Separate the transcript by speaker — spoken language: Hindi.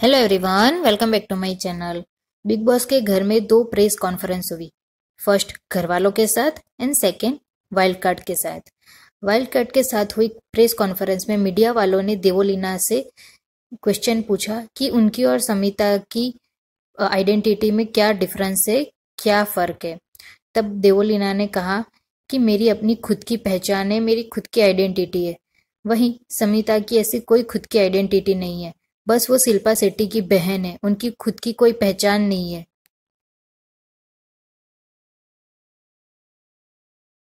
Speaker 1: hello everyone welcome back to my channel Bigg Boss के घर में दो प्रेस कॉन्फ्रेंस हुई फर्स्ट घर वालों के साथ एंड सेकंड वाइल्ड कार्ड के साथ वाइल्ड कार्ड के साथ हुई प्रेस कॉन्फ्रेंस में मीडिया वालों ने देवोलीना से क्वेश्चन पूछा कि उनकी और समिता की आइडेंटिटी में क्या डिफरेंस है क्या फ़र्क है तब देवोलीना ने कहा कि मेरी अपनी खुद की पहचान है मेरी खुद की आइडेंटिटी है वहीं समिता की ऐसी कोई खुद की आइडेंटिटी नहीं है बस वो शिल्पा शेट्टी की बहन है उनकी खुद की कोई पहचान नहीं है